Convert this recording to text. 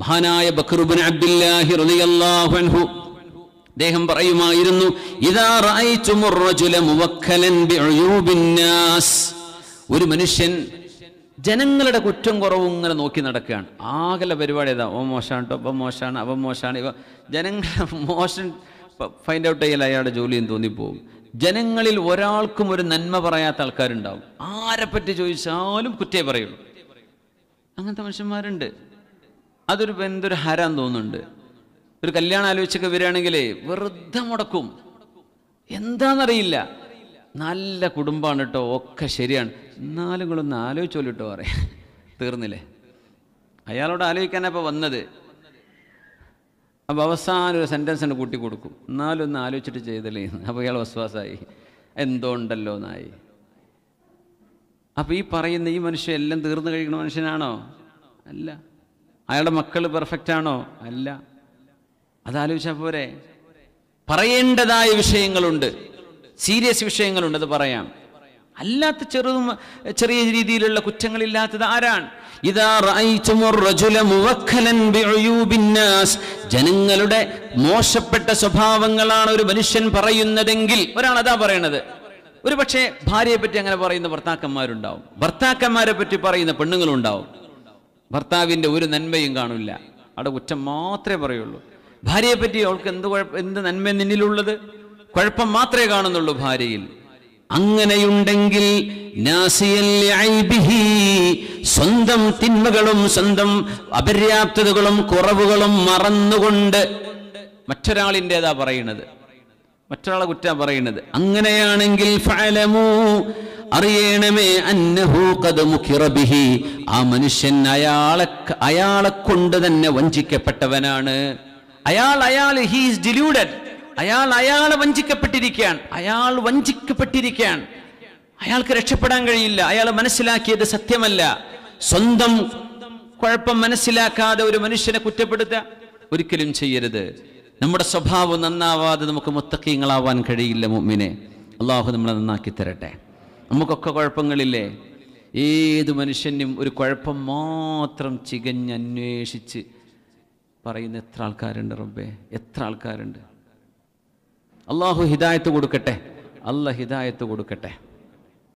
മഹാനായ ബക്രുബിൻ അബ്ദുല്ലാഹി റളിയല്ലാഹു അൻഹു അദ്ദേഹം പറയുമായിരുന്നു ഇദാ റഅയ്തുമുർ മുർജുല മുവക്കലൻ ബിഉയൂബിന്നാസ് ഒരു മനുഷ്യൻ ജനങ്ങളുടെ കുറ്റം കുറവും ഇങ്ങനെ നോക്കി നടക്കുകയാണ് ആകല പരിപാടി ഏതാ ഓ മോശമാണ് ടോ അപ്പം മോശമാണ് അപ്പം മോശമാണ് ഇവ ജനങ്ങളെ മോശം ഫൈൻഡ് ഔട്ട് ചെയ്യൽ അയാളുടെ ജോലിയും തോന്നിപ്പോകും ജനങ്ങളിൽ ഒരാൾക്കും ഒരു നന്മ പറയാത്ത ആൾക്കാരുണ്ടാവും ആരെപ്പറ്റി ചോദിച്ചാലും കുറ്റേ പറയുള്ളൂ അങ്ങനത്തെ മനുഷ്യന്മാരുണ്ട് അതൊരു എന്തൊരു ഹരാൻ തോന്നുന്നുണ്ട് ഒരു കല്യാണം ആലോചിച്ചൊക്കെ വരികയാണെങ്കിലേ വെറുതെ മുടക്കും എന്താണെന്നറിയില്ല നല്ല കുടുംബമാണ് കേട്ടോ ഒക്കെ ശരിയാണ് എന്നാലും നിങ്ങളൊന്ന് ആലോചിച്ചോലും കേട്ടോ പറയാം തീർന്നില്ലേ അയാളോട് ആലോചിക്കാനാ ഇപ്പോൾ വന്നത് അപ്പോൾ അവസാനം ഒരു സെൻറ്റൻസിന് കൂട്ടി കൊടുക്കും എന്നാലും ഒന്ന് ആലോചിച്ചിട്ട് ചെയ്തല്ലേ അപ്പോൾ അയാൾ വിശ്വാസമായി എന്തോണ്ടല്ലോ എന്നായി അപ്പോൾ ഈ പറയുന്ന ഈ മനുഷ്യൻ എല്ലാം തീർന്നു കഴിക്കുന്ന മനുഷ്യനാണോ അല്ല അയാളുടെ മക്കൾ പെർഫെക്റ്റാണോ അല്ല അതാലോചിച്ചാൽ പോരെ പറയേണ്ടതായ വിഷയങ്ങളുണ്ട് സീരിയസ് വിഷയങ്ങളുണ്ട് അത് പറയാം അല്ലാത്ത ചെറുതും ചെറിയ രീതിയിലുള്ള കുറ്റങ്ങളില്ലാത്തത് ആരാണ് ജനങ്ങളുടെ മോശപ്പെട്ട സ്വഭാവങ്ങളാണ് ഒരു മനുഷ്യൻ പറയുന്നതെങ്കിൽ ഒരാൾ അതാ പറയണത് ഒരു പക്ഷേ ഭാര്യയെ പറ്റി അങ്ങനെ പറയുന്ന ഭർത്താക്കന്മാരുണ്ടാവും ഭർത്താക്കന്മാരെ പറ്റി പറയുന്ന പെണ്ണുങ്ങളുണ്ടാവും ഭർത്താവിൻ്റെ ഒരു നന്മയും കാണില്ല അവിടെ കുറ്റം മാത്രമേ പറയുള്ളൂ ഭാര്യയെപ്പറ്റി അവൾക്ക് എന്ത് കുഴപ്പം എന്ത് നന്മ നിന്നിലുള്ളത് കുഴപ്പം മാത്രമേ കാണുന്നുള്ളൂ ഭാര്യയിൽ അങ്ങനെയുണ്ടെങ്കിൽ സ്വന്തം തിന്മകളും സ്വന്തം അപര്യാപ്തതകളും കുറവുകളും മറന്നുകൊണ്ട് മറ്റൊരാളിൻ്റെതാ പറയുന്നത് മറ്റൊരാളെ കുറ്റം പറയുന്നത് അങ്ങനെയാണെങ്കിൽ അറിയണമേ അന്നഹു ആ മനുഷ്യൻ അയാളെ അയാളെ കൊണ്ട് തന്നെ വഞ്ചിക്കപ്പെട്ടവനാണ് അയാൾ അയാൾ ഹീസ് ഡിലൂഡഡ് അയാൾ അയാളെ വഞ്ചിക്കപ്പെട്ടിരിക്കുകയാണ് അയാൾ വഞ്ചിക്കപ്പെട്ടിരിക്കുകയാണ് അയാൾക്ക് രക്ഷപ്പെടാൻ കഴിയില്ല അയാൾ മനസ്സിലാക്കിയത് സത്യമല്ല സ്വന്തം കുഴപ്പം മനസ്സിലാക്കാതെ ഒരു മനുഷ്യനെ കുറ്റപ്പെടുത്തുക ഒരിക്കലും ചെയ്യരുത് നമ്മുടെ സ്വഭാവം നന്നാവാതെ നമുക്ക് മുത്തക്കീങ്ങളാവാൻ കഴിയില്ല മുമ്മിനെ അള്ളാഹു നമ്മളെ നന്നാക്കി തരട്ടെ നമുക്കൊക്കെ കുഴപ്പങ്ങളില്ലേ ഏത് മനുഷ്യനും ഒരു കുഴപ്പം മാത്രം ചികഞ്ഞന്വേഷിച്ച് പറയുന്ന എത്ര ആൾക്കാരുണ്ട് റബ്ബേ എത്ര ആൾക്കാരുണ്ട് അള്ളാഹു ഹിദായത്ത് കൊടുക്കട്ടെ അല്ല ഹിദായത്ത് കൊടുക്കട്ടെ